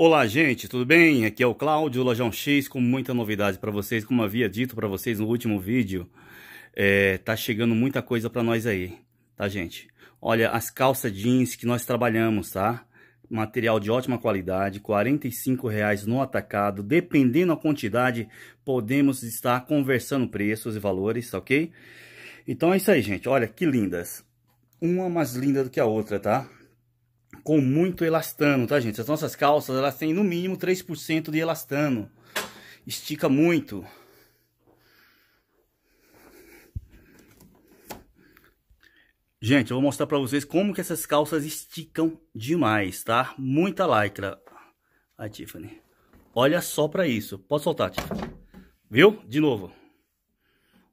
Olá, gente, tudo bem? Aqui é o Cláudio Lojão X com muita novidade para vocês. Como havia dito para vocês no último vídeo, é, tá chegando muita coisa para nós aí, tá, gente? Olha, as calças jeans que nós trabalhamos, tá? Material de ótima qualidade, R$ reais no atacado. Dependendo da quantidade, podemos estar conversando preços e valores, ok? Então é isso aí, gente. Olha, que lindas. Uma mais linda do que a outra, tá? com muito elastano, tá gente? As nossas calças, elas têm no mínimo 3% de elastano. Estica muito. Gente, eu vou mostrar pra vocês como que essas calças esticam demais, tá? Muita lycra. A Tiffany. Olha só pra isso. Pode soltar, Tiffany. Viu? De novo.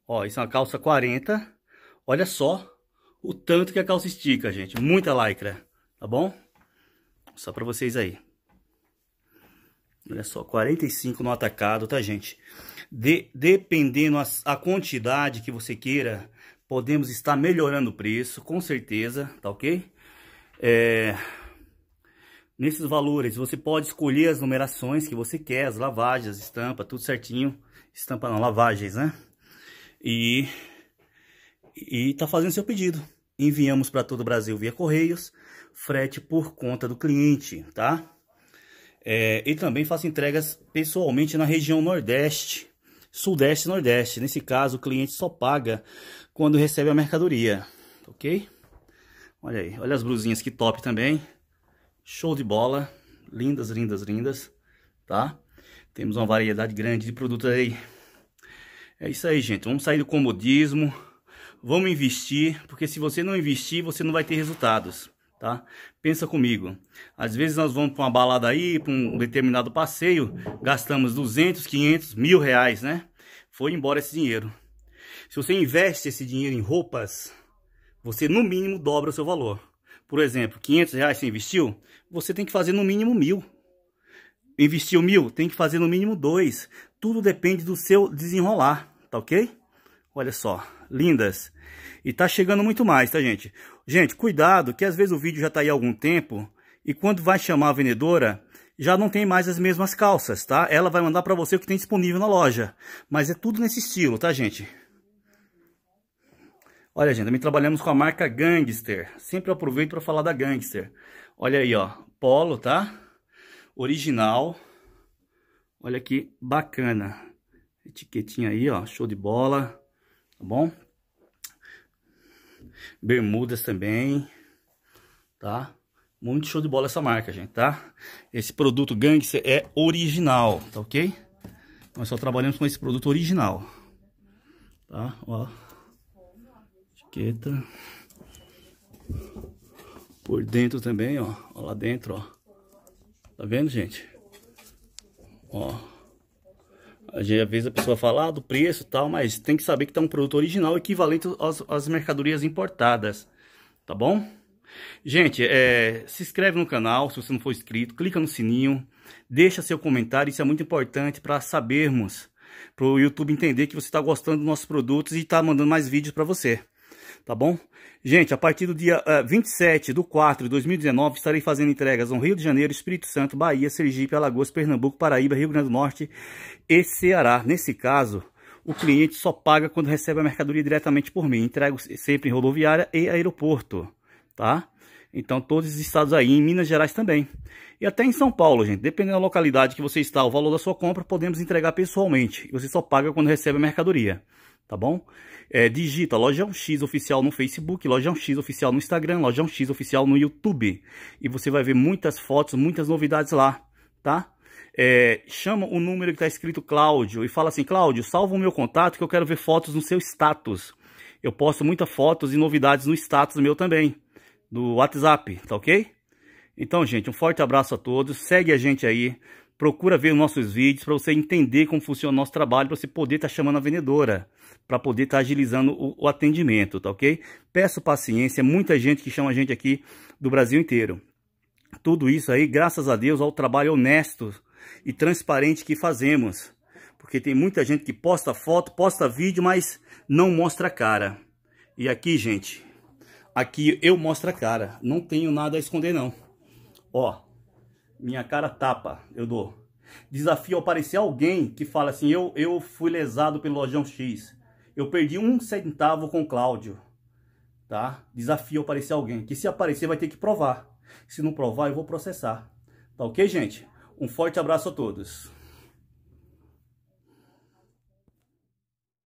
Ó, isso é uma calça 40. Olha só o tanto que a calça estica, gente. Muita lycra tá bom? Só pra vocês aí. Olha só, 45 no atacado, tá, gente? De, dependendo a, a quantidade que você queira, podemos estar melhorando o preço, com certeza, tá ok? É, nesses valores, você pode escolher as numerações que você quer, as lavagens, estampa, tudo certinho. Estampa não, lavagens, né? E, e tá fazendo seu pedido. Enviamos para todo o Brasil via Correios, frete por conta do cliente, tá? É, e também faço entregas pessoalmente na região Nordeste, Sudeste e Nordeste. Nesse caso, o cliente só paga quando recebe a mercadoria, ok? Olha aí, olha as blusinhas que top também. Show de bola, lindas, lindas, lindas, tá? Temos uma variedade grande de produtos aí. É isso aí, gente. Vamos sair do comodismo. Vamos investir, porque se você não investir, você não vai ter resultados, tá? Pensa comigo. Às vezes nós vamos para uma balada aí, para um determinado passeio, gastamos 200, 500, mil reais, né? Foi embora esse dinheiro. Se você investe esse dinheiro em roupas, você no mínimo dobra o seu valor. Por exemplo, 500 reais você investiu, você tem que fazer no mínimo mil. Investiu mil, tem que fazer no mínimo dois. Tudo depende do seu desenrolar, tá ok? Olha só, lindas. E tá chegando muito mais, tá, gente? Gente, cuidado, que às vezes o vídeo já tá aí há algum tempo e quando vai chamar a vendedora, já não tem mais as mesmas calças, tá? Ela vai mandar para você o que tem disponível na loja. Mas é tudo nesse estilo, tá, gente? Olha, gente, também trabalhamos com a marca Gangster. Sempre aproveito para falar da Gangster. Olha aí, ó. Polo, tá? Original. Olha que bacana. Etiquetinha aí, ó. Show de bola. Tá bom? Bermudas também, tá? Muito show de bola essa marca, gente, tá? Esse produto Gangster é original, tá ok? Nós só trabalhamos com esse produto original, tá? Ó, etiqueta. Por dentro também, ó, ó lá dentro, ó. Tá vendo, gente? Ó. Às vezes a pessoa fala ah, do preço e tal, mas tem que saber que tá um produto original equivalente às, às mercadorias importadas, tá bom? Gente, é, se inscreve no canal se você não for inscrito, clica no sininho, deixa seu comentário, isso é muito importante para sabermos, para o YouTube entender que você está gostando dos nossos produtos e está mandando mais vídeos para você tá bom? Gente, a partir do dia uh, eh, 27 de 4 de 2019, estarei fazendo entregas no Rio de Janeiro, Espírito Santo, Bahia, Sergipe, Alagoas, Pernambuco, Paraíba, Rio Grande do Norte e Ceará. Nesse caso, o cliente só paga quando recebe a mercadoria diretamente por mim. Entrego sempre em rodoviária e aeroporto, tá? Então, todos os estados aí, em Minas Gerais também. E até em São Paulo, gente. Dependendo da localidade que você está, o valor da sua compra, podemos entregar pessoalmente. Você só paga quando recebe a mercadoria tá bom? É, digita Lojão X Oficial no Facebook, Lojão X Oficial no Instagram, Lojão X Oficial no YouTube. E você vai ver muitas fotos, muitas novidades lá, tá? É, chama o número que está escrito Cláudio e fala assim, Cláudio, salva o meu contato que eu quero ver fotos no seu status. Eu posto muitas fotos e novidades no status meu também, do WhatsApp, tá ok? Então, gente, um forte abraço a todos, segue a gente aí, procura ver os nossos vídeos para você entender como funciona o nosso trabalho, para você poder estar tá chamando a vendedora, para poder estar tá agilizando o, o, atendimento, tá ok? Peço paciência, é muita gente que chama a gente aqui do Brasil inteiro. Tudo isso aí, graças a Deus, ao trabalho honesto e transparente que fazemos. Porque tem muita gente que posta foto, posta vídeo, mas não mostra a cara. E aqui, gente, aqui eu mostro a cara. Não tenho nada a esconder, não. Ó, minha cara tapa, eu dou. Desafio aparecer alguém que fala assim, eu, eu fui lesado pelo Lojão X. Eu perdi um centavo com o Cláudio. Tá? Desafio aparecer alguém. Que se aparecer vai ter que provar. Se não provar, eu vou processar. Tá ok, gente? Um forte abraço a todos.